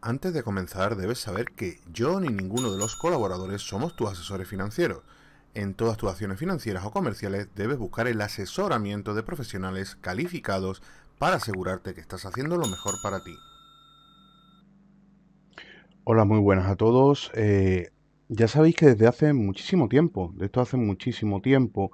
Antes de comenzar, debes saber que yo ni ninguno de los colaboradores somos tus asesores financieros. En todas tus acciones financieras o comerciales debes buscar el asesoramiento de profesionales calificados para asegurarte que estás haciendo lo mejor para ti. Hola, muy buenas a todos. Eh, ya sabéis que desde hace muchísimo tiempo, de esto hace muchísimo tiempo,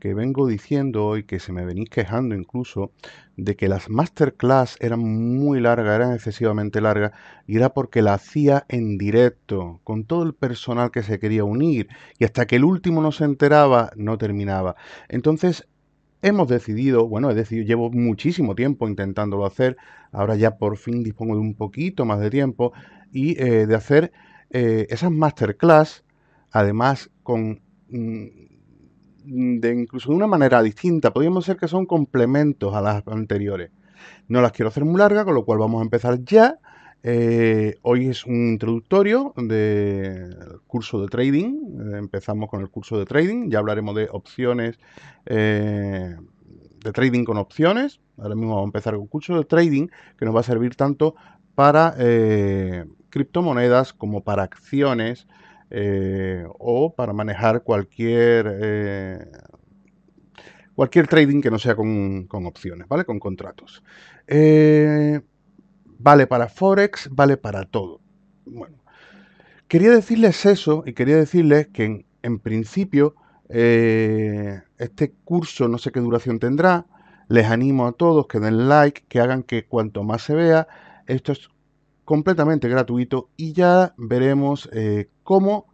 que vengo diciendo y que se me venís quejando incluso de que las masterclass eran muy largas, eran excesivamente largas, y era porque la hacía en directo, con todo el personal que se quería unir, y hasta que el último no se enteraba, no terminaba. Entonces, hemos decidido, bueno, he decidido, llevo muchísimo tiempo intentándolo hacer, ahora ya por fin dispongo de un poquito más de tiempo, y eh, de hacer eh, esas masterclass, además con mm, de incluso de una manera distinta, podríamos decir que son complementos a las anteriores. No las quiero hacer muy largas, con lo cual vamos a empezar ya. Eh, hoy es un introductorio del curso de trading. Eh, empezamos con el curso de trading. Ya hablaremos de opciones, de trading con opciones. Ahora mismo vamos a empezar con el curso de trading que nos va a servir tanto para criptomonedas como para acciones eh, o para manejar cualquier, eh, cualquier trading que no sea con, opciones, ¿vale? Con contratos. Eh, vale para Forex, vale para todo. Bueno, quería decirles eso y quería decirles que en, en principio este curso no sé qué duración tendrá. Les animo a todos que den like, que hagan que cuanto más se vea, esto es completamente gratuito y ya veremos eh, cómo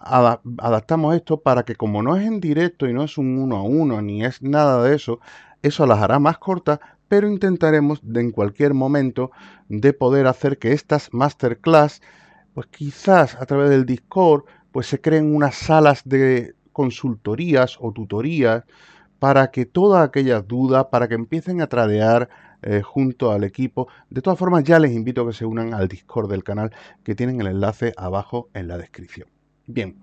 adaptamos esto para que como no es en directo y no es un uno a uno ni es nada de eso, eso las hará más cortas, pero intentaremos en cualquier momento de poder hacer que estas masterclass, pues quizás a través del Discord, pues se creen unas salas de consultorías o tutorías para que todas aquellas dudas para que empiecen a tradear, eh, junto al equipo. De todas formas, ya les invito a que se unan al Discord del canal, que tienen el enlace abajo en la descripción. Bien,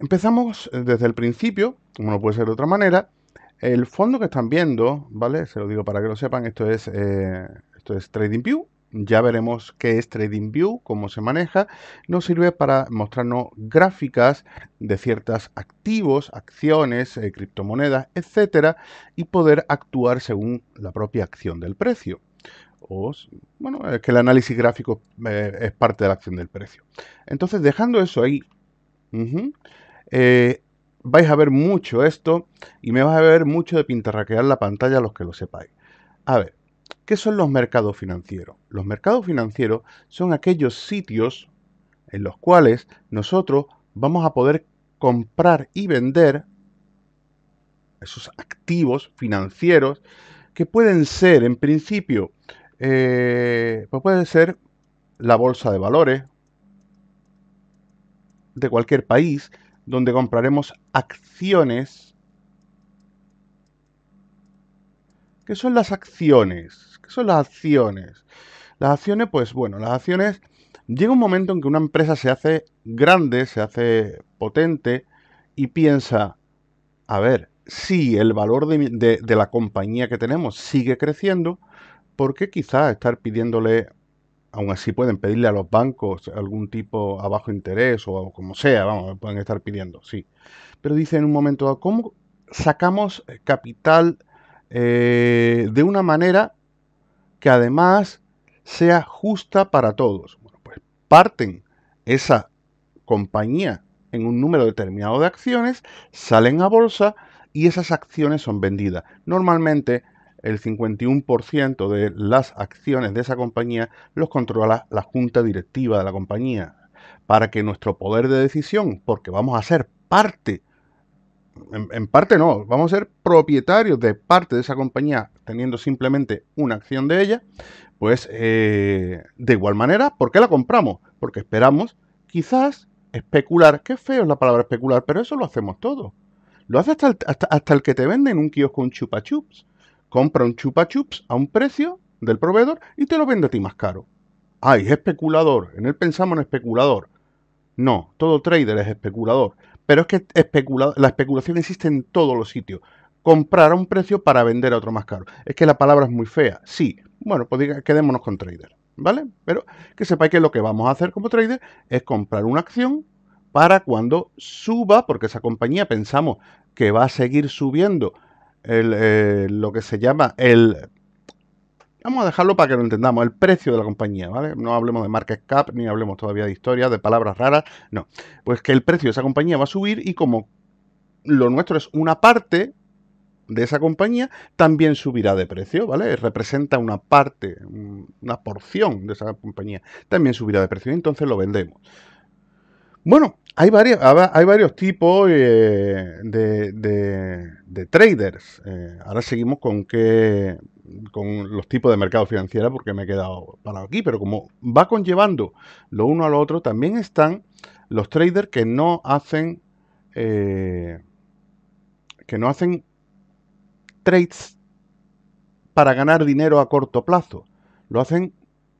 empezamos eh, desde el principio, como no puede ser de otra manera. El fondo que están viendo, ¿vale? Se lo digo para que lo sepan, esto es, eh, esto es TradingView, ya veremos qué es TradingView, cómo se maneja, nos sirve para mostrarnos gráficas de ciertos activos, acciones, eh, criptomonedas, etcétera, y poder actuar según la propia acción del precio. O, bueno, es que el análisis gráfico eh, es parte de la acción del precio. Entonces, dejando eso ahí, eh, vais a ver mucho esto y me vas a ver mucho de pintarraquear la pantalla, los que lo sepáis. A ver, ¿Qué son los mercados financieros? Los mercados financieros son aquellos sitios en los cuales nosotros vamos a poder comprar y vender esos activos financieros que pueden ser, en principio, eh, pues puede ser la bolsa de valores de cualquier país, donde compraremos acciones ¿Qué son las acciones? ¿Qué son las acciones? Las acciones, pues bueno, las acciones... Llega un momento en que una empresa se hace grande, se hace potente y piensa, a ver, si el valor de, la compañía que tenemos sigue creciendo, ¿por qué quizás estar pidiéndole aún así pueden pedirle a los bancos algún tipo a bajo interés o como sea, vamos, pueden estar pidiendo, sí. Pero dice en un momento ¿cómo sacamos eh, capital eh, de una manera que además sea justa para todos. pues parten esa compañía en un número determinado de acciones, salen a bolsa y esas acciones son vendidas. Normalmente el 51% de las acciones de esa compañía los controla la junta directiva de la compañía para que nuestro poder de decisión, porque vamos a ser parte en, parte no, vamos a ser propietarios de parte de esa compañía teniendo simplemente una acción de ella, pues eh, de igual manera, ¿por qué la compramos? Porque esperamos quizás especular, qué feo es la palabra especular, pero eso lo hacemos todos. Lo hace hasta el, que te vende en un kiosco un chupa chups. Compra un chupa chups a un precio del proveedor y te lo vende a ti más caro. Ay, ah, es especulador. En él pensamos en especulador. No, todo trader es especulador. Pero es que la especulación existe en todos los sitios. Comprar a un precio para vender a otro más caro. Es que la palabra es muy fea. Sí, bueno, pues quedémonos con trader. ¿Vale? Pero que sepáis que lo que vamos a hacer como trader es comprar una acción para cuando suba, porque esa compañía pensamos que va a seguir subiendo el, eh, lo que se llama el Vamos a dejarlo para que lo entendamos, el precio de la compañía, ¿vale? No hablemos de market cap, ni hablemos todavía de historia, de palabras raras, no. Pues que el precio de esa compañía va a subir y como lo nuestro es una parte de esa compañía, también subirá de precio, ¿vale? Representa una parte, una porción de esa compañía, también subirá de precio, entonces lo vendemos. Bueno, hay, varios, hay varios tipos eh, de, traders. Eh, ahora seguimos con qué, con los tipos de mercado financiero porque me he quedado parado aquí, pero como va conllevando lo uno a lo otro, también están los traders que no hacen eh, que no hacen trades para ganar dinero a corto plazo, lo hacen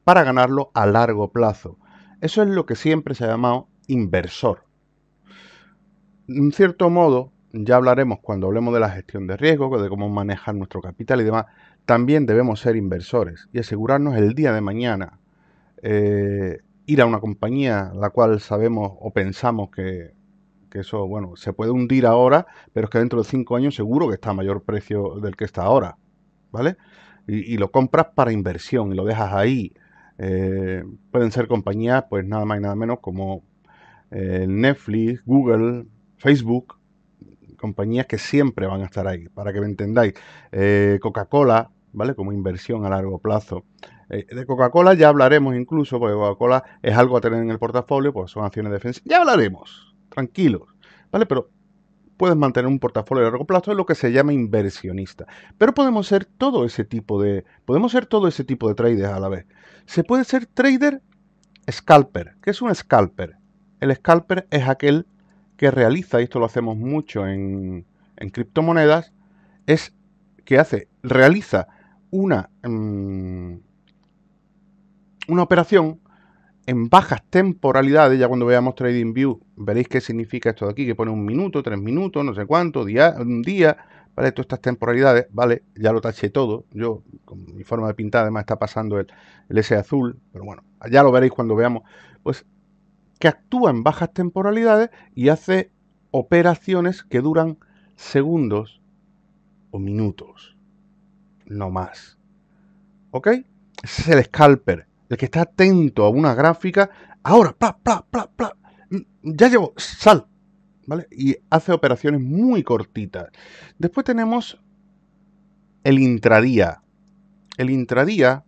para ganarlo a largo plazo. Eso es lo que siempre se ha llamado inversor. En cierto modo, ya hablaremos cuando hablemos de la gestión de riesgo, de cómo manejar nuestro capital y demás, también debemos ser inversores y asegurarnos el día de mañana eh, ir a una compañía la cual sabemos o pensamos que, que, eso, bueno, se puede hundir ahora, pero es que dentro de cinco años seguro que está a mayor precio del que está ahora, ¿vale? Y, lo compras para inversión y lo dejas ahí. Eh, pueden ser compañías, pues nada más y nada menos como eh, Netflix, Google, Facebook, compañías que siempre van a estar ahí, para que me entendáis. Eh, Coca-Cola, ¿vale? Como inversión a largo plazo. Eh, de Coca-Cola ya hablaremos incluso, porque Coca-Cola es algo a tener en el portafolio, pues son acciones de defensa. Ya hablaremos, tranquilos, ¿vale? Pero puedes mantener un portafolio a largo plazo, es lo que se llama inversionista. Pero podemos ser todo ese tipo de. Podemos ser todo ese tipo de traders a la vez. Se puede ser trader scalper. que es un scalper? El scalper es aquel que realiza, y esto lo hacemos mucho en, criptomonedas, es que hace, realiza una, mm, una operación en bajas temporalidades, ya cuando veamos Trading View veréis qué significa esto de aquí, que pone un minuto, tres minutos, no sé cuánto, día, un día, para Todas estas temporalidades, ¿vale? Ya lo taché todo, yo con mi forma de pintar además está pasando el, el S azul, pero bueno, ya lo veréis cuando veamos, pues que actúa en bajas temporalidades y hace operaciones que duran segundos o minutos, no más. ¿Ok? Ese es el scalper, el que está atento a una gráfica. Ahora, mm, Ya llevo, sal. ¿Vale? Y hace operaciones muy cortitas. Después tenemos el intradía. El intradía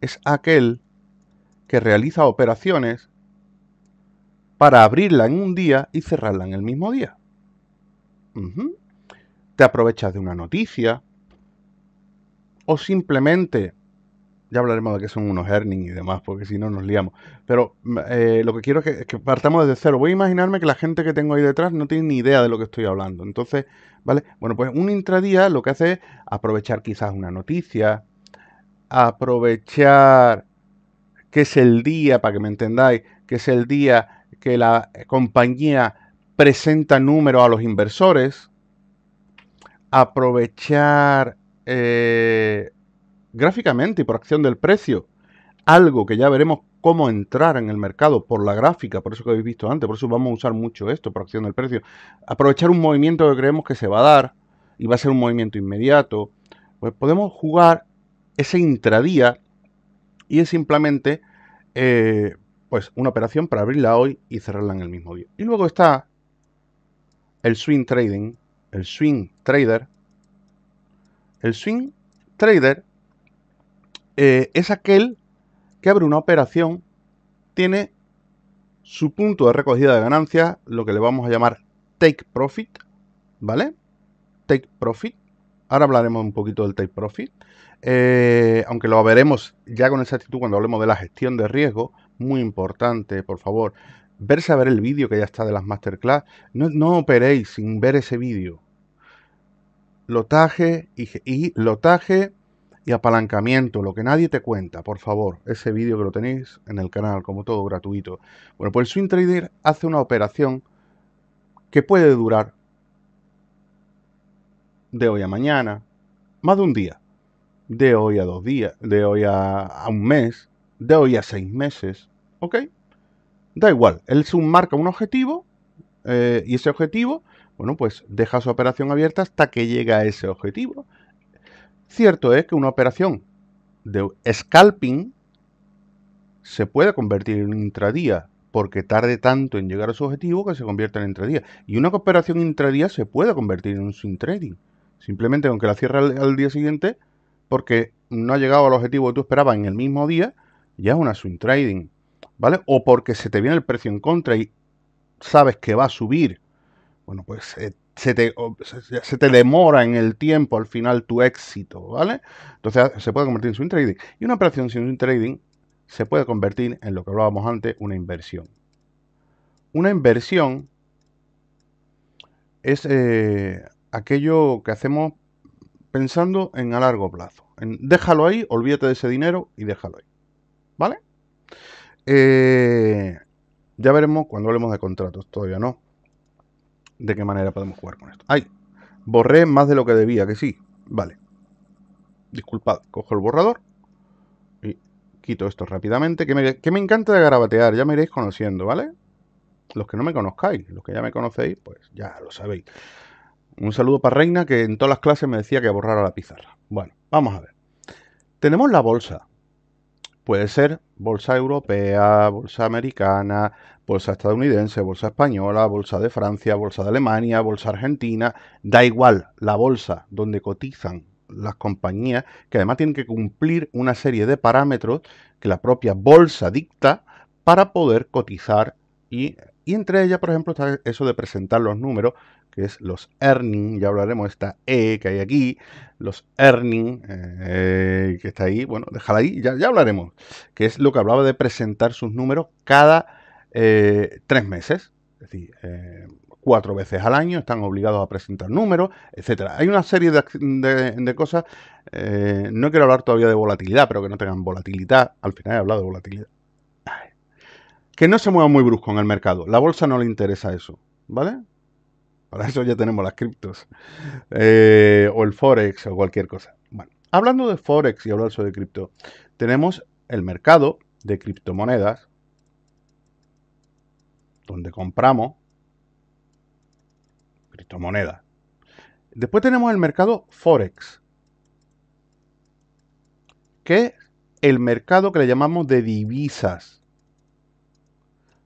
es aquel que realiza operaciones para abrirla en un día y cerrarla en el mismo día. Te aprovechas de una noticia o simplemente, ya hablaremos de que son unos earnings y demás, porque si no nos liamos, pero eh, lo que quiero es que, que, partamos desde cero. Voy a imaginarme que la gente que tengo ahí detrás no tiene ni idea de lo que estoy hablando. Entonces, ¿vale? Bueno, pues un intradía lo que hace es aprovechar quizás una noticia, aprovechar que es el día, para que me entendáis, que es el día que la compañía presenta números a los inversores, aprovechar eh, gráficamente y por acción del precio, algo que ya veremos cómo entrar en el mercado por la gráfica, por eso que habéis visto antes, por eso vamos a usar mucho esto, por acción del precio, aprovechar un movimiento que creemos que se va a dar y va a ser un movimiento inmediato, pues podemos jugar ese intradía y es simplemente eh, pues una operación para abrirla hoy y cerrarla en el mismo día. Y luego está el swing trading, el swing trader. El swing trader eh, es aquel que abre una operación, tiene su punto de recogida de ganancias, lo que le vamos a llamar take profit, ¿vale? Take profit. Ahora hablaremos un poquito del take profit, eh, aunque lo veremos ya con exactitud cuando hablemos de la gestión de riesgo, muy importante, por favor, verse a ver el vídeo que ya está de las masterclass. No, operéis sin ver ese vídeo. Lotaje y, lotaje y apalancamiento, lo que nadie te cuenta, por favor. Ese vídeo que lo tenéis en el canal, como todo gratuito. Bueno, pues el swing trader hace una operación que puede durar de hoy a mañana, más de un día, de hoy a dos días, de hoy a un mes, de hoy a seis meses, ¿ok? Da igual, él se marca un objetivo eh, y ese objetivo, bueno, pues deja su operación abierta hasta que llega a ese objetivo. Cierto es que una operación de scalping se puede convertir en intradía porque tarde tanto en llegar a su objetivo que se convierta en intradía. Y una operación intradía se puede convertir en un sin trading. Simplemente aunque la cierre al día siguiente, porque no ha llegado al objetivo que tú esperabas en el mismo día, ya es una swing trading, ¿vale? O porque se te viene el precio en contra y sabes que va a subir, bueno, pues se, te, demora en el tiempo al final tu éxito, ¿vale? Entonces ah, se puede convertir en swing trading. Y una operación sin swing trading se puede convertir en lo que hablábamos antes, una inversión. Una inversión es eh, aquello que hacemos pensando en a largo plazo. déjalo ahí, olvídate de ese dinero y déjalo ahí. ¿Vale? Eh, ya veremos cuando hablemos de contratos, todavía no. De qué manera podemos jugar con esto. ¡Ay! Borré más de lo que debía, que sí. Vale. Disculpad, cojo el borrador. Y quito esto rápidamente. Que me, que me encanta de garabatear, ya me iréis conociendo, ¿vale? Los que no me conozcáis, los que ya me conocéis, pues ya lo sabéis. Un saludo para Reina, que en todas las clases me decía que borrara la pizarra. Bueno, vamos a ver. Tenemos la bolsa, Puede ser bolsa europea, bolsa americana, bolsa estadounidense, bolsa española, bolsa de Francia, bolsa de Alemania, bolsa argentina. Da igual la bolsa donde cotizan las compañías, que además tienen que cumplir una serie de parámetros que la propia bolsa dicta para poder cotizar y, entre ellas, por ejemplo, está eso de presentar los números que es los Earnings, ya hablaremos de esta E que hay aquí, los Earnings, eh, que está ahí, bueno, déjala ahí, ya, hablaremos, que es lo que hablaba de presentar sus números cada eh, tres meses, es decir, eh, cuatro veces al año, están obligados a presentar números, etcétera. Hay una serie de, cosas, no quiero hablar todavía de volatilidad, pero que no tengan volatilidad, al final he hablado de volatilidad. Que no se mueva muy brusco en el mercado. La bolsa no le interesa eso, ¿vale? Para eso ya tenemos las criptos. Eh, o el Forex o cualquier cosa. Bueno, hablando de Forex y hablando sobre cripto, tenemos el mercado de criptomonedas donde compramos criptomonedas. Después tenemos el mercado Forex, que es el mercado que le llamamos de divisas,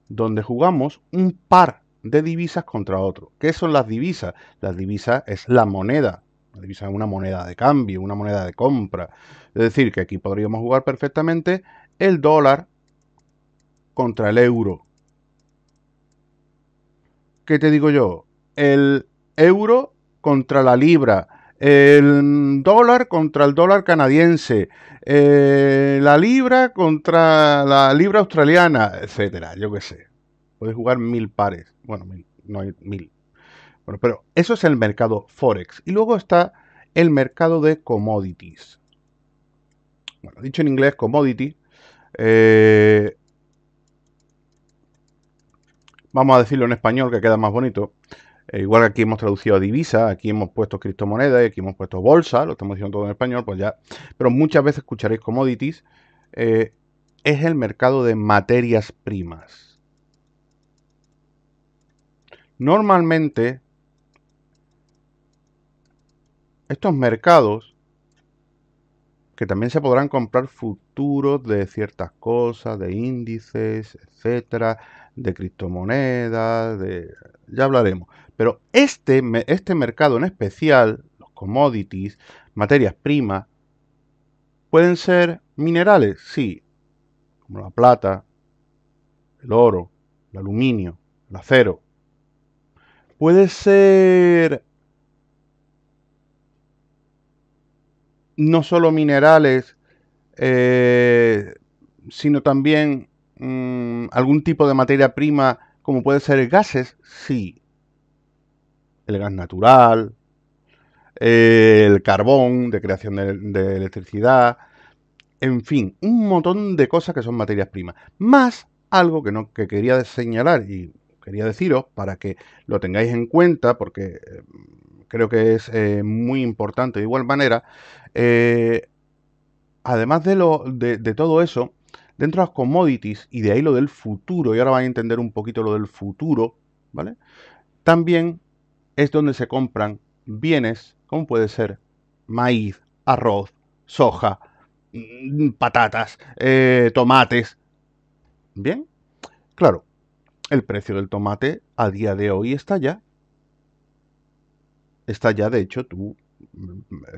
donde jugamos un par de divisas contra otro. ¿Qué son las divisas? Las divisas es la moneda. La divisa es una moneda de cambio, una moneda de compra. Es decir, que aquí podríamos jugar perfectamente el dólar contra el euro. ¿Qué te digo yo? El euro contra la libra el dólar contra el dólar canadiense, eh, la libra contra la libra australiana, etcétera, yo qué sé. Puedes jugar mil pares. Bueno, mil, no hay mil. Bueno, pero eso es el mercado Forex. Y luego está el mercado de commodities. Bueno, dicho en inglés, commodity. Eh, vamos a decirlo en español, que queda más bonito. Eh, igual que aquí hemos traducido a divisa, aquí hemos puesto criptomonedas, aquí hemos puesto bolsa, lo estamos diciendo todo en español, pues ya. Pero muchas veces escucharéis commodities. Eh, es el mercado de materias primas. Normalmente, estos mercados, que también se podrán comprar futuros de ciertas cosas, de índices, etcétera, de criptomonedas, de... ya hablaremos. Pero este, este mercado en especial, los commodities, materias primas, pueden ser minerales, sí, como la plata, el oro, el aluminio, el acero, Puede ser no solo minerales, eh, sino también mm, algún tipo de materia prima, como puede ser gases, sí. El gas natural, el carbón de creación de, electricidad, en fin, un montón de cosas que son materias primas. Más algo que, no, que quería señalar y quería deciros para que lo tengáis en cuenta porque eh, creo que es eh, muy importante. De igual manera, eh, además de, todo eso, dentro de las commodities y de ahí lo del futuro, y ahora vais a entender un poquito lo del futuro, ¿vale? También es donde se compran bienes, como puede ser maíz, arroz, soja, mm, patatas, tomates. ¿Bien? Claro, el precio del tomate a día de hoy está ya. Está ya, de hecho, tú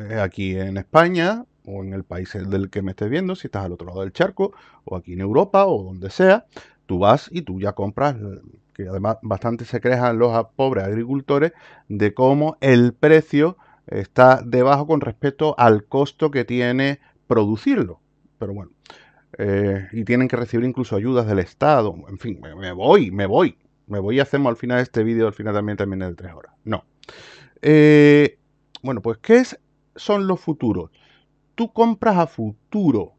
eh, aquí en España o en el país del que me estés viendo, si estás al otro lado del charco, o aquí en Europa o donde sea, tú vas y tú ya compras, que además bastante se quejan los pobres agricultores de cómo el precio está debajo con respecto al costo que tiene producirlo. Pero bueno, eh, y tienen que recibir incluso ayudas del Estado. En fin, me, voy, me voy. Me voy y hacemos al final este vídeo, al final también termina de tres horas. No. Eh, bueno, pues, ¿qué es, son los futuros? Tú compras a futuro.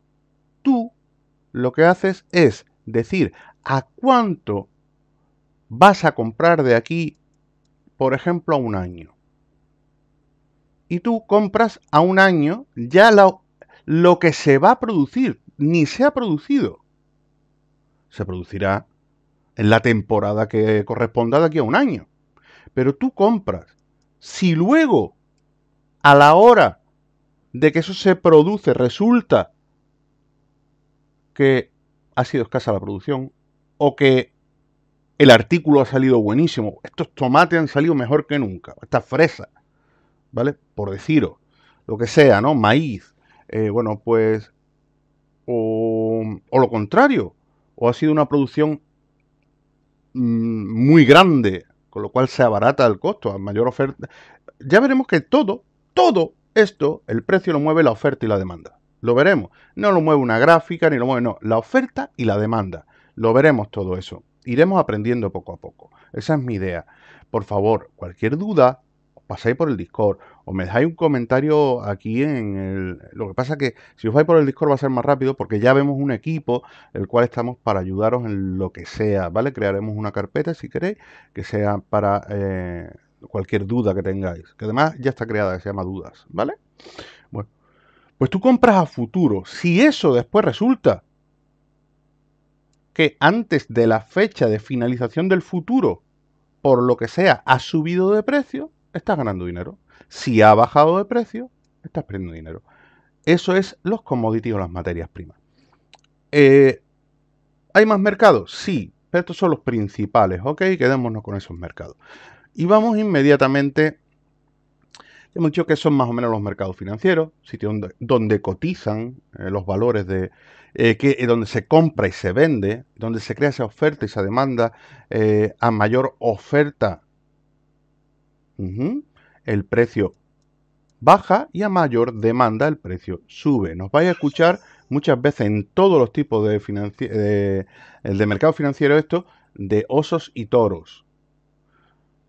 Tú lo que haces es decir a cuánto vas a comprar de aquí, por ejemplo, a un año. Y tú compras a un año ya lo, lo que se va a producir ni se ha producido. Se producirá en la temporada que corresponda de aquí a un año. Pero tú compras. Si luego, a la hora de que eso se produce, resulta que ha sido escasa la producción o que el artículo ha salido buenísimo, estos tomates han salido mejor que nunca, estas fresas, ¿vale? Por deciros, lo que sea, ¿no? Maíz. Eh, bueno, pues o, lo contrario, o ha sido una producción mm, muy grande, con lo cual se abarata el costo a mayor oferta. Ya veremos que todo, todo esto, el precio lo mueve la oferta y la demanda. Lo veremos. No lo mueve una gráfica, ni lo mueve, no, la oferta y la demanda. Lo veremos todo eso. Iremos aprendiendo poco a poco. Esa es mi idea. Por favor, cualquier duda, pasáis por el Discord o me dejáis un comentario aquí en el... Lo que pasa que si os vais por el Discord va a ser más rápido porque ya vemos un equipo el cual estamos para ayudaros en lo que sea, ¿vale? Crearemos una carpeta si queréis que sea para eh, cualquier duda que tengáis, que además ya está creada, que se llama dudas, ¿vale? Bueno, pues tú compras a futuro. Si eso después resulta que antes de la fecha de finalización del futuro, por lo que sea, ha subido de precio, estás ganando dinero. Si ha bajado de precio, estás perdiendo dinero. Eso es los commodities o las materias primas. Eh, ¿Hay más mercados? Sí, pero estos son los principales, ¿ok? Quedémonos con esos mercados. Y vamos inmediatamente Hemos dicho que son más o menos los mercados financieros, sitio donde, cotizan eh, los valores de eh, que, donde se compra y se vende, donde se crea esa oferta y esa demanda a mayor oferta el precio baja y a mayor demanda el precio sube. Nos vais a escuchar muchas veces en todos los tipos de, el de mercado financiero esto de osos y toros,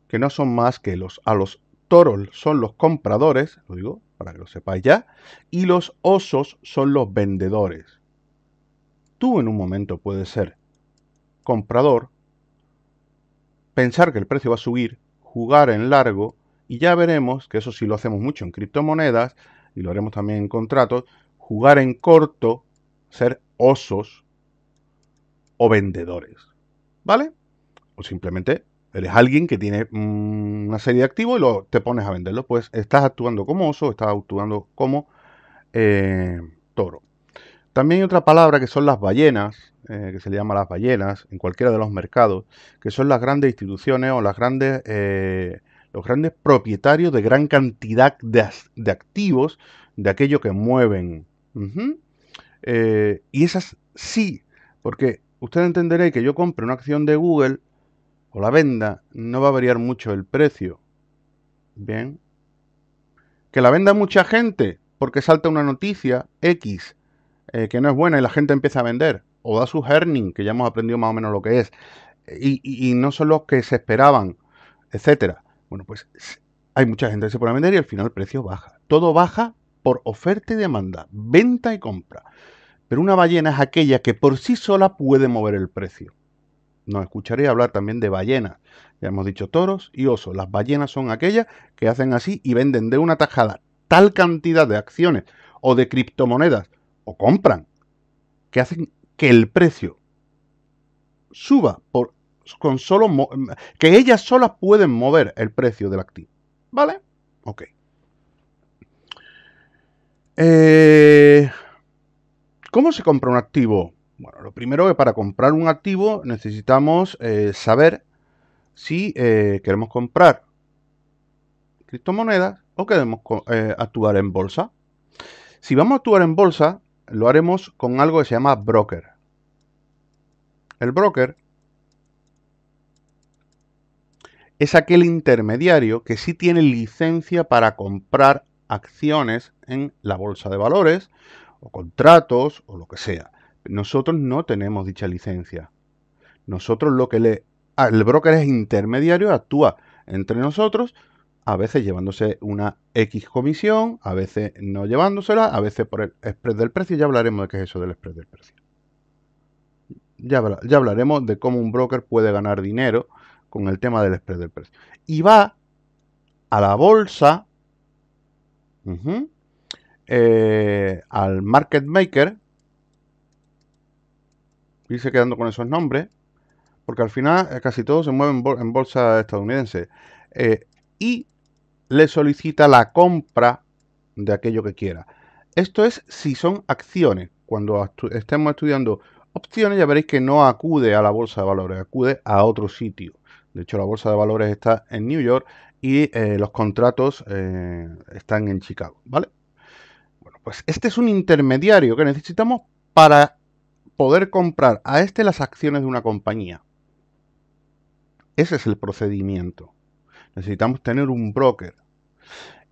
que no son más que los a los toros son los compradores, lo digo para que lo sepáis ya, y los osos son los vendedores. Tú en un momento puedes ser comprador, pensar que el precio va a subir, jugar en largo y ya veremos, que eso sí lo hacemos mucho en criptomonedas y lo haremos también en contratos, jugar en corto, ser osos o vendedores. ¿Vale? O simplemente eres alguien que tiene mm, una serie de activos y lo, te pones a venderlo Pues estás actuando como oso, estás actuando como eh, toro. También hay otra palabra que son las ballenas, eh, que se le llama las ballenas en cualquiera de los mercados, que son las grandes instituciones o las grandes eh, los grandes propietarios de gran cantidad de, activos de aquello que mueven. Eh, y esas sí, porque usted entenderá que yo compre una acción de Google o la venda, no va a variar mucho el precio. Bien. Que la venda mucha gente porque salta una noticia X eh, que no es buena y la gente empieza a vender. O da su earning, que ya hemos aprendido más o menos lo que es. Y, y no son los que se esperaban, etcétera. Bueno, pues hay mucha gente que se pone a vender y al final el precio baja. Todo baja por oferta y demanda, venta y compra. Pero una ballena es aquella que por sí sola puede mover el precio. Nos escucharé hablar también de ballenas. Ya hemos dicho toros y osos. Las ballenas son aquellas que hacen así y venden de una tajada tal cantidad de acciones o de criptomonedas o compran que hacen que el precio suba por con solo que ellas solas pueden mover el precio del activo. ¿Vale? Ok. Eh, ¿Cómo se compra un activo? Bueno, lo primero que para comprar un activo necesitamos eh, saber si eh, queremos comprar criptomonedas o queremos actuar en bolsa. Si vamos a actuar en bolsa, lo haremos con algo que se llama broker. El broker es aquel intermediario que sí tiene licencia para comprar acciones en la bolsa de valores o contratos o lo que sea. Nosotros no tenemos dicha licencia. Nosotros lo que le... El broker es intermediario, actúa entre nosotros, a veces llevándose una X comisión, a veces no llevándosela, a veces por el spread del precio. Ya hablaremos de qué es eso del spread del precio. Ya, ya hablaremos de cómo un broker puede ganar dinero con el tema del spread del precio. Y va a la bolsa, eh, al market maker, irse quedando con esos nombres, porque al final eh, casi todo se mueve en, bolsa estadounidense, eh, y le solicita la compra de aquello que quiera. Esto es si son acciones. Cuando estemos estudiando opciones ya veréis que no acude a la bolsa de valores, acude a otro sitio. De hecho, la bolsa de valores está en New York y eh, los contratos eh, están en Chicago, ¿vale? Bueno, pues este es un intermediario que necesitamos para poder comprar a este las acciones de una compañía. Ese es el procedimiento. Necesitamos tener un broker.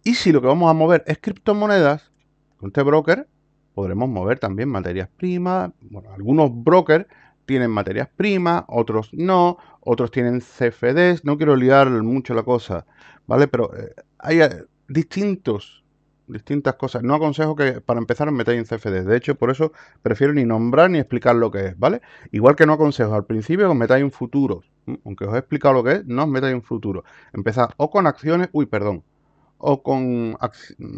Y si lo que vamos a mover es criptomonedas, con este broker podremos mover también materias primas, bueno, algunos brokers tienen materias primas, otros no, otros tienen CFDs, no quiero liar mucho la cosa, ¿vale? Pero eh, hay eh, distintos, distintas cosas. No aconsejo que para empezar metáis en CFDs, de hecho por eso prefiero ni nombrar ni explicar lo que es, ¿vale? Igual que no aconsejo al principio que os metáis en futuros, aunque os he explicado lo que es, no os metáis en futuro. Empezad o con acciones, uy, perdón, o con,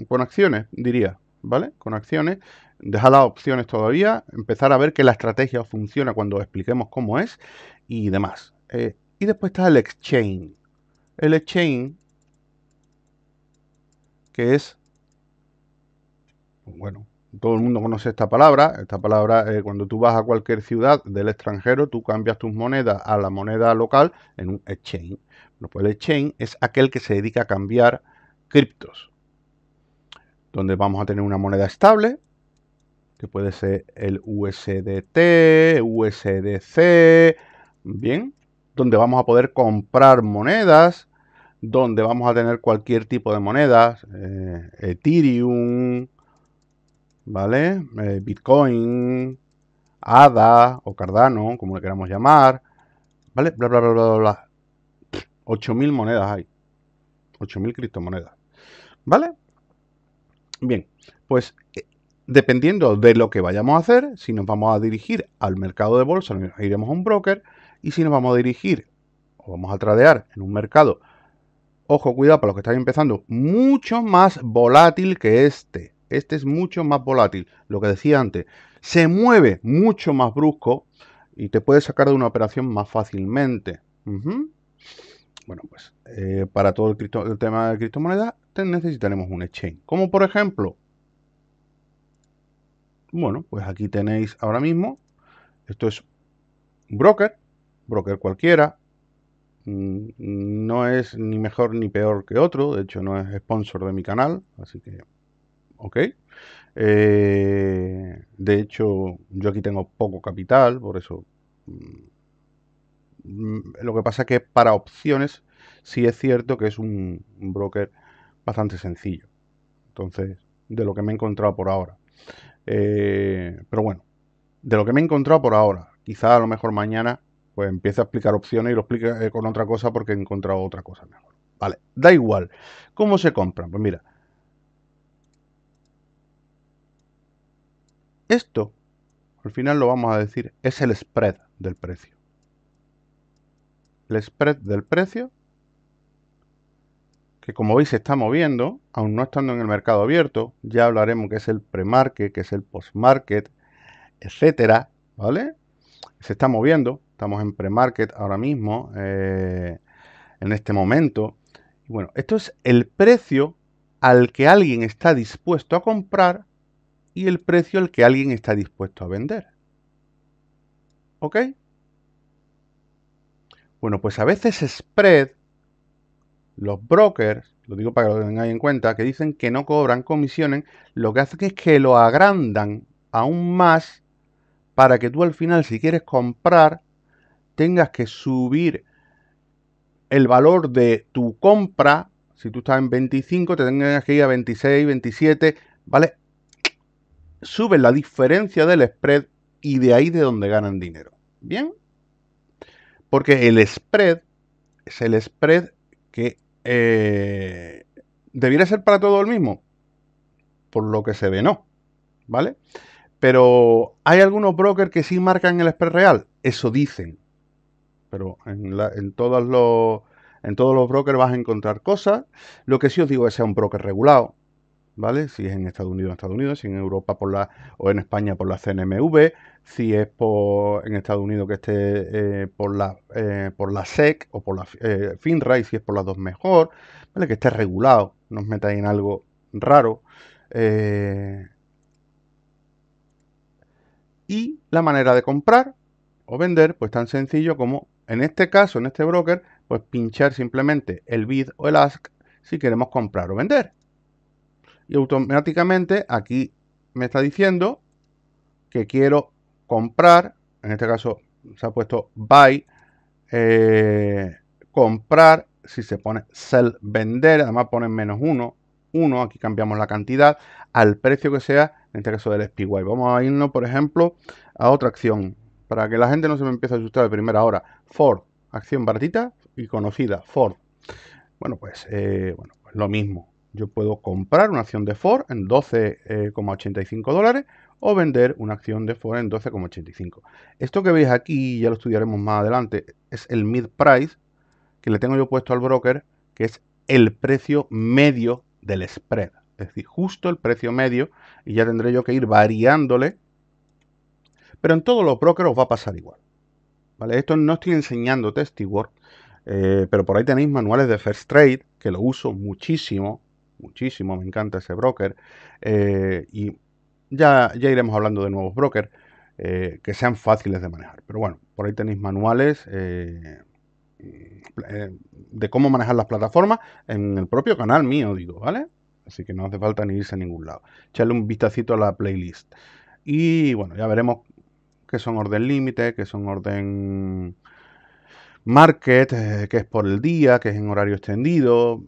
con acciones, diría, ¿vale? Con acciones, dejar las opciones todavía, empezar a ver que la estrategia funciona cuando expliquemos cómo es y demás. Eh, y después está el exchange. El exchange, que es, pues bueno, todo el mundo conoce esta palabra. Esta palabra, eh, cuando tú vas a cualquier ciudad del extranjero, tú cambias tus monedas a la moneda local en un exchange. Bueno, pues el exchange es aquel que se dedica a cambiar criptos donde vamos a tener una moneda estable, que puede ser el USDT, USDC, bien, donde vamos a poder comprar monedas, donde vamos a tener cualquier tipo de monedas, eh, Ethereum, ¿vale? Eh, Bitcoin, ADA o Cardano, como le queramos llamar, ¿vale? Bla, bla, bla, bla, bla. 8.000 monedas hay. 8.000 criptomonedas. ¿Vale? Bien, pues eh, dependiendo de lo que vayamos a hacer, si nos vamos a dirigir al mercado de bolsa, iremos a un broker, y si nos vamos a dirigir o vamos a tradear en un mercado, ojo, cuidado para los que están empezando, mucho más volátil que este. Este es mucho más volátil, lo que decía antes. Se mueve mucho más brusco y te puede sacar de una operación más fácilmente. Bueno, pues eh, para todo el tema de criptomonedas, este necesitaremos un exchange. Como por ejemplo, bueno, pues aquí tenéis ahora mismo, esto es un broker, broker cualquiera, mm, no es ni mejor ni peor que otro, de hecho no es sponsor de mi canal, así que, ok. Eh, de hecho, yo aquí tengo poco capital, por eso... Mm, mm, lo que pasa es que para opciones si es cierto que es un broker bastante sencillo. Entonces, de lo que me he encontrado por ahora. Eh, pero bueno, de lo que me he encontrado por ahora, quizá a lo mejor mañana pues empiece a explicar opciones y lo explique eh, con otra cosa porque he encontrado otra cosa mejor. Vale, da igual. ¿Cómo se compran? Pues mira, esto, al final lo vamos a decir, es el spread del precio. El spread del precio que como veis se está moviendo, aún no estando en el mercado abierto, ya hablaremos que es el pre-market, que es el post-market, etcétera, ¿vale? Se está moviendo, estamos en pre-market ahora mismo, eh, en este momento. bueno, esto es el precio al que alguien está dispuesto a comprar y el precio al que alguien está dispuesto a vender. ¿Ok? Bueno, pues a veces spread los brokers, lo digo para que lo tengáis en cuenta, que dicen que no cobran comisiones, lo que hacen es que lo agrandan aún más para que tú al final, si quieres comprar, tengas que subir el valor de tu compra. Si tú estás en 25, te tengas que ir a 26, 27, ¿vale? sube la diferencia del spread y de ahí de donde ganan dinero. ¿Bien? Porque el spread es el spread que eh, debiera ser para todo el mismo. Por lo que se ve, no. ¿Vale? Pero hay algunos brokers que sí marcan el spread real. Eso dicen. Pero en, todos los en todos los brokers vas a encontrar cosas. Lo que sí os digo es que sea un broker regulado, si es en Estados Unidos, en Estados Unidos, si en Europa por la, o en España por la CNMV, si es en Estados Unidos que esté eh, por, la, eh, por la SEC o por la eh, FINRA, y si es por las dos mejor, Que esté regulado, no os metáis en algo raro. y la manera de comprar o vender, pues tan sencillo como en este caso, en este broker, pues pinchar simplemente el bid o el ask si queremos comprar o vender y automáticamente aquí me está diciendo que quiero comprar, en este caso se ha puesto buy, eh, comprar, si se pone sell, vender, además pone menos uno, uno, aquí cambiamos la cantidad, al precio que sea, en este caso del SPY. Vamos a irnos, por ejemplo, a otra acción, para que la gente no se me empiece a asustar de primera hora. Ford, acción baratita y conocida, Ford. Bueno, pues, eh, bueno, pues lo mismo. Yo puedo comprar una acción de Ford en 12,85 eh, dólares o vender una acción de Ford en 12,85. Esto que veis aquí, ya lo estudiaremos más adelante, es el mid price que le tengo yo puesto al broker, que es el precio medio del spread. Es decir, justo el precio medio y ya tendré yo que ir variándole. Pero en todos los brokers os va a pasar igual. ¿Vale? Esto no estoy enseñando testigo, eh, pero por ahí tenéis manuales de First Trade, que lo uso muchísimo, muchísimo, me encanta ese broker. Eh, y ya, ya iremos hablando de nuevos brokers eh, que sean fáciles de manejar. Pero bueno, por ahí tenéis manuales eh, mm, de cómo manejar las plataformas en el propio canal mío, digo, ¿vale? Así que no hace falta ni irse a ningún lado. Echarle un vistacito a la playlist. Y bueno, ya veremos qué son orden límite, qué son orden market, que es por el día, que es en horario extendido,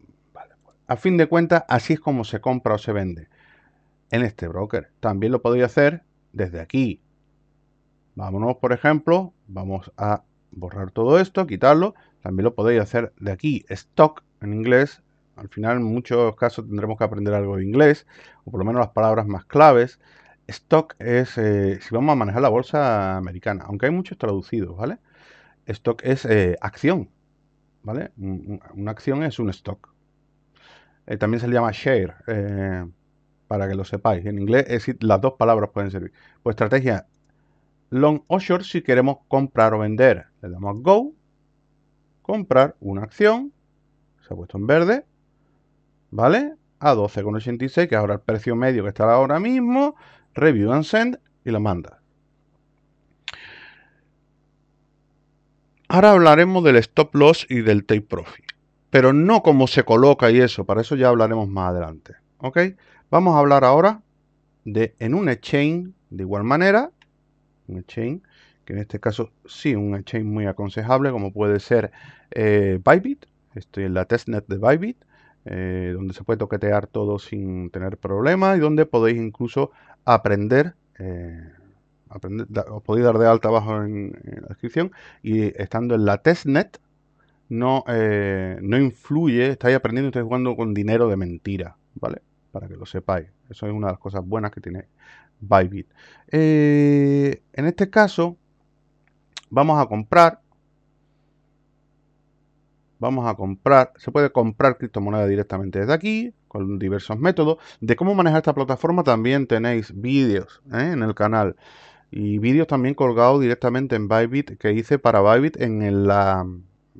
a fin de cuentas, así es como se compra o se vende en este broker. También lo podéis hacer desde aquí. Vámonos, por ejemplo, vamos a borrar todo esto, quitarlo. También lo podéis hacer de aquí. Stock en inglés. Al final, en muchos casos tendremos que aprender algo de inglés, o por lo menos las palabras más claves. Stock es, eh, si vamos a manejar la bolsa americana, aunque hay muchos traducidos, ¿vale? Stock es eh, acción, ¿vale? Una acción es un stock, eh, también se le llama share, eh, para que lo sepáis. En inglés las dos palabras pueden servir. Pues estrategia long o short si queremos comprar o vender. Le damos a go, comprar una acción, se ha puesto en verde, ¿vale? A 12,86, que ahora el precio medio que está ahora mismo, review and send y lo manda. Ahora hablaremos del stop loss y del take profit pero no cómo se coloca y eso. Para eso ya hablaremos más adelante. ¿Ok? Vamos a hablar ahora de en un exchange de igual manera. Un exchange que en este caso sí, un exchange muy aconsejable como puede ser eh, Bybit. Estoy en la testnet de Bybit. Eh, donde se puede toquetear todo sin tener problemas y donde podéis incluso aprender, eh, aprender os podéis dar de alta abajo en la descripción y estando en la testnet eh, no, influye, estáis aprendiendo, estáis jugando con dinero de mentira, ¿vale? Para que lo sepáis. Eso es una de las cosas buenas que tiene Bybit. Eh, en este caso, vamos a comprar. Vamos a comprar. Se puede comprar criptomonedas directamente desde aquí, con diversos métodos. De cómo manejar esta plataforma también tenéis vídeos ¿eh? en el canal. Y vídeos también colgados directamente en Bybit que hice para Bybit en la,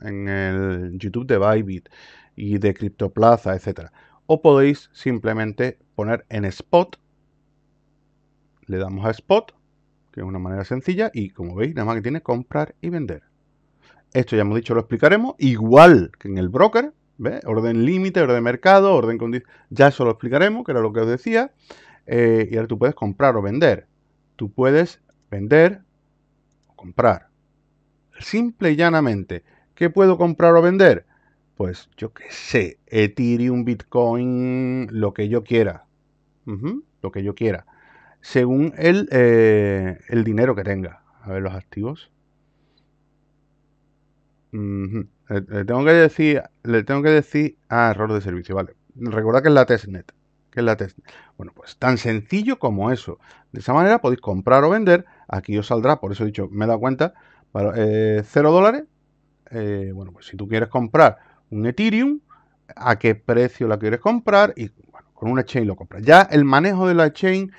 en el YouTube de Bybit y de Plaza, etcétera. O podéis simplemente poner en Spot, le damos a Spot, que es una manera sencilla, y como veis, nada más que tiene comprar y vender. Esto ya hemos dicho, lo explicaremos, igual que en el broker, ¿ves? orden límite, orden mercado, orden condición, ya eso lo explicaremos, que era lo que os decía, eh, y ahora tú puedes comprar o vender. Tú puedes vender o comprar. Simple y llanamente. ¿Qué puedo comprar o vender? Pues yo qué sé, Ethereum, Bitcoin, lo que yo quiera. lo que yo quiera. Según eh, el, dinero que tenga. A ver los activos. le, tengo que decir, le tengo que decir, ah, error de servicio, vale. Recordad que es la testnet, que es la testnet. Bueno, pues tan sencillo como eso. De esa manera podéis comprar o vender. Aquí os saldrá, por eso he dicho, me da cuenta, 0 eh, dólares eh, bueno, pues si tú quieres comprar un Ethereum, a qué precio la quieres comprar y bueno, con una chain lo compras. Ya el manejo de la chain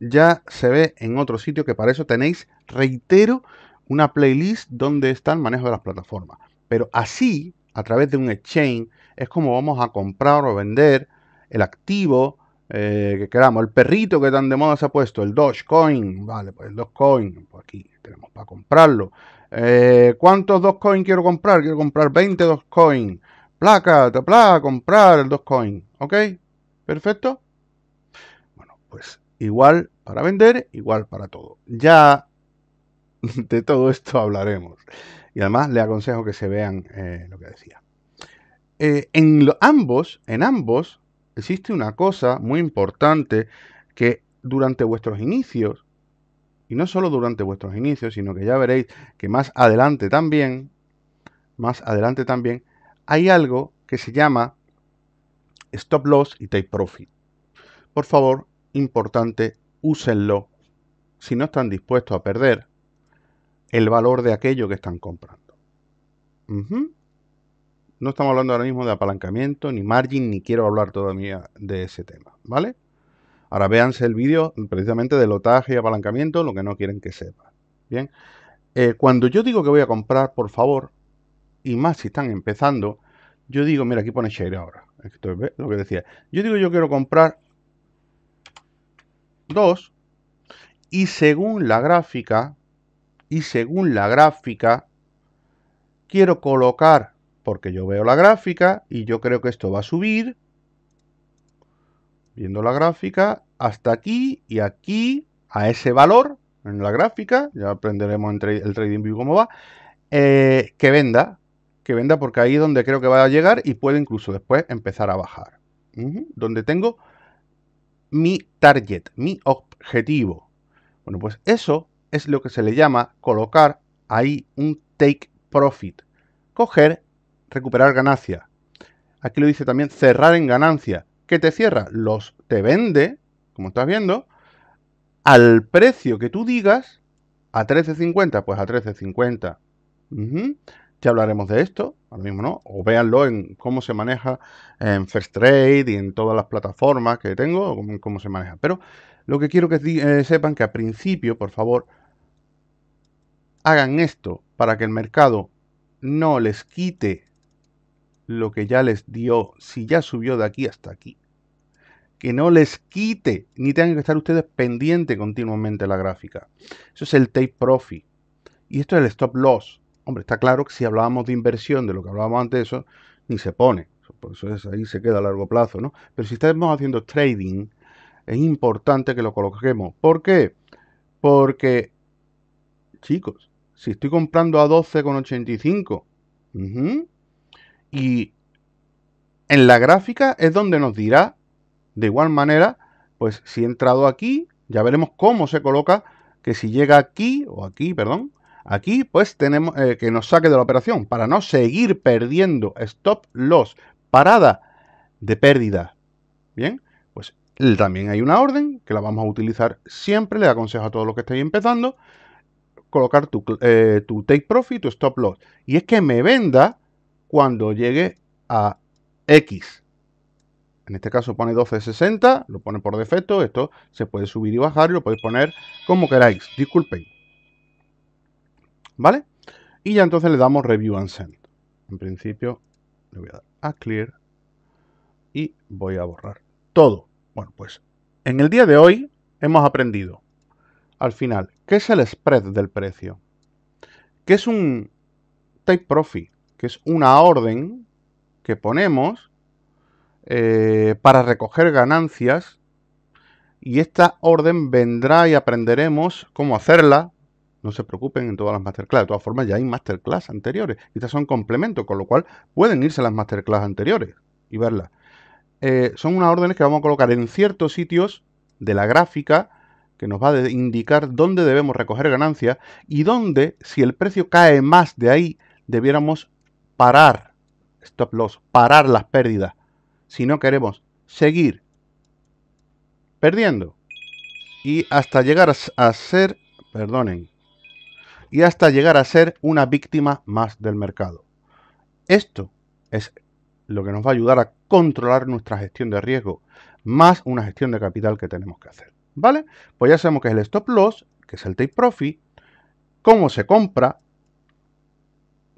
ya se ve en otro sitio que para eso tenéis, reitero, una playlist donde está el manejo de las plataformas. Pero así, a través de un exchange, es como vamos a comprar o vender el activo eh, que queramos. El perrito que tan de moda se ha puesto, el Dogecoin. Vale, pues el Dogecoin, pues aquí tenemos para comprarlo. ¿Cuántos eh, ¿Cuántos Dogecoin quiero comprar? Quiero comprar 20 Dogecoin. Placa, tapla, comprar el Dogecoin. ¿Ok? Perfecto. Bueno, pues igual para vender, igual para todo. Ya de todo esto hablaremos. Y además le aconsejo que se vean eh, lo que decía. Eh, en ambos, en ambos, existe una cosa muy importante que durante vuestros inicios y no solo durante vuestros inicios, sino que ya veréis que más adelante también, más adelante también, hay algo que se llama stop loss y take profit. Por favor, importante, úsenlo si no están dispuestos a perder el valor de aquello que están comprando. No estamos hablando ahora mismo de apalancamiento, ni margin, ni quiero hablar todavía de ese tema, ¿vale? Ahora véanse el vídeo precisamente de lotaje y apalancamiento, lo que no quieren que sepa. Bien, eh, cuando yo digo que voy a comprar, por favor, y más si están empezando, yo digo, mira, aquí pone share ahora. Esto es lo que decía. Yo digo, yo quiero comprar dos y según la gráfica, y según la gráfica, quiero colocar, porque yo veo la gráfica y yo creo que esto va a subir, viendo la gráfica, hasta aquí y aquí, a ese valor en la gráfica, ya aprenderemos en el Trading View cómo va, eh, que venda, que venda porque ahí es donde creo que va a llegar y puede incluso después empezar a bajar. Donde tengo mi target, mi objetivo. Bueno, pues eso es lo que se le llama colocar ahí un take profit. Coger, recuperar ganancia. Aquí lo dice también cerrar en ganancia que te cierra los te vende, como estás viendo, al precio que tú digas, a 13.50, pues a 13.50. Ya hablaremos de esto, ahora mismo no, o véanlo en cómo se maneja en First Trade y en todas las plataformas que tengo, cómo, se maneja. Pero lo que quiero que eh, sepan que a principio, por favor, hagan esto para que el mercado no les quite lo que ya les dio, si ya subió de aquí hasta aquí. Que no les quite, ni tengan que estar ustedes pendiente continuamente la gráfica. Eso es el take profit. Y esto es el stop loss. Hombre, está claro que si hablábamos de inversión, de lo que hablábamos antes eso, ni se pone. Por eso es, ahí se queda a largo plazo, ¿no? Pero si estamos haciendo trading, es importante que lo coloquemos. ¿Por qué? Porque, chicos, si estoy comprando a 12,85, uh y en la gráfica es donde nos dirá, de igual manera, pues si he entrado aquí, ya veremos cómo se coloca, que si llega aquí, o aquí, perdón, aquí, pues tenemos eh, que nos saque de la operación para no seguir perdiendo stop loss, parada de pérdida. Bien, pues también hay una orden que la vamos a utilizar siempre, le aconsejo a todos los que estéis empezando, colocar tu, eh, tu take profit, tu stop loss. Y es que me venda cuando llegue a X. En este caso pone 1260, lo pone por defecto, esto se puede subir y bajar, lo podéis poner como queráis, disculpen. ¿Vale? Y ya entonces le damos Review and Send. En principio le voy a dar a Clear y voy a borrar todo. Bueno, pues en el día de hoy hemos aprendido al final qué es el spread del precio, qué es un take profit, que es una orden que ponemos eh, para recoger ganancias y esta orden vendrá y aprenderemos cómo hacerla. No se preocupen en todas las masterclass. De todas formas, ya hay masterclass anteriores. Estas son complementos, con lo cual pueden irse a las masterclass anteriores y verlas. Eh, son unas órdenes que vamos a colocar en ciertos sitios de la gráfica que nos va a indicar dónde debemos recoger ganancias y dónde, si el precio cae más de ahí, debiéramos parar stop loss, parar las pérdidas, si no queremos seguir perdiendo y hasta llegar a ser, perdonen, y hasta llegar a ser una víctima más del mercado. Esto es lo que nos va a ayudar a controlar nuestra gestión de riesgo, más una gestión de capital que tenemos que hacer. ¿Vale? Pues ya sabemos que es el stop loss, que es el take profit, cómo se compra,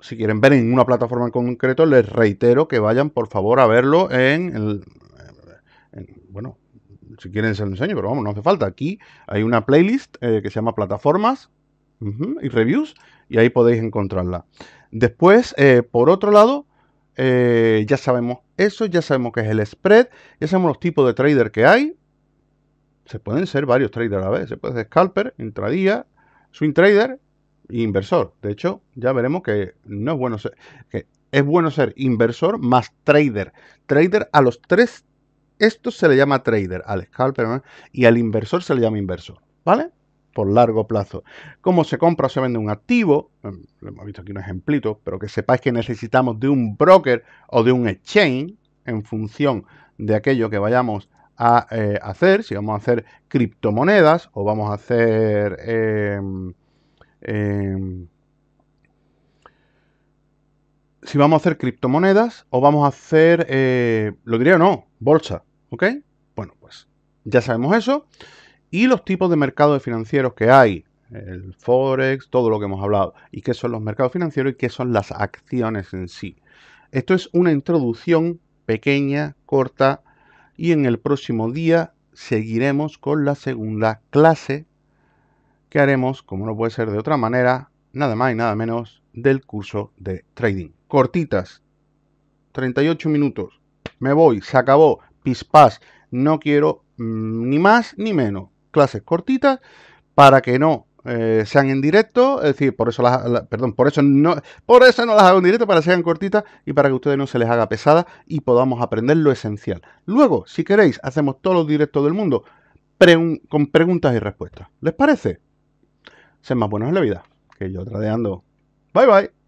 si quieren ver en una plataforma en concreto, les reitero que vayan por favor a verlo en el... bueno, si quieren se lo enseño, pero vamos, no hace falta. Aquí hay una playlist eh, que se llama Plataformas y Reviews y ahí podéis encontrarla. Después, eh, por otro lado, eh, ya sabemos eso, ya sabemos qué es el spread, ya sabemos los tipos de trader que hay. Se pueden ser varios traders a la vez, se puede ser scalper, intradía, swing trader inversor. De hecho, ya veremos que no es bueno ser, que es bueno ser inversor más trader. Trader a los tres, esto se le llama trader, al scalper y al inversor se le llama inversor, ¿vale? Por largo plazo. ¿Cómo se compra o se vende un activo? Em, hemos visto aquí un ejemplito, pero que sepáis que necesitamos de un broker o de un exchange en función de aquello que vayamos a eh, hacer, si vamos a hacer criptomonedas o vamos a hacer em, Em, si vamos a hacer criptomonedas o vamos a hacer, eh, lo diría o no, bolsa, ¿ok? Bueno, pues ya sabemos eso. Y los tipos de mercados financieros que hay, el forex, todo lo que hemos hablado, y qué son los mercados financieros y qué son las acciones en sí. Esto es una introducción pequeña, corta, y en el próximo día seguiremos con la segunda clase que haremos, como no puede ser de otra manera, nada más y nada menos del curso de trading. Cortitas, 38 minutos, me voy, se acabó, pispás, no quiero mm, ni más ni menos. Clases cortitas para que no eh, sean en directo, es decir, por eso las, perdón, por eso no, por eso no las hago en directo para que sean cortitas y para que a ustedes no se les haga pesada y podamos aprender lo esencial. Luego, si queréis, hacemos todos los directos del mundo con preguntas y respuestas. ¿Les parece? ser más buenos en la vida. Que yo tradeando. Bye bye.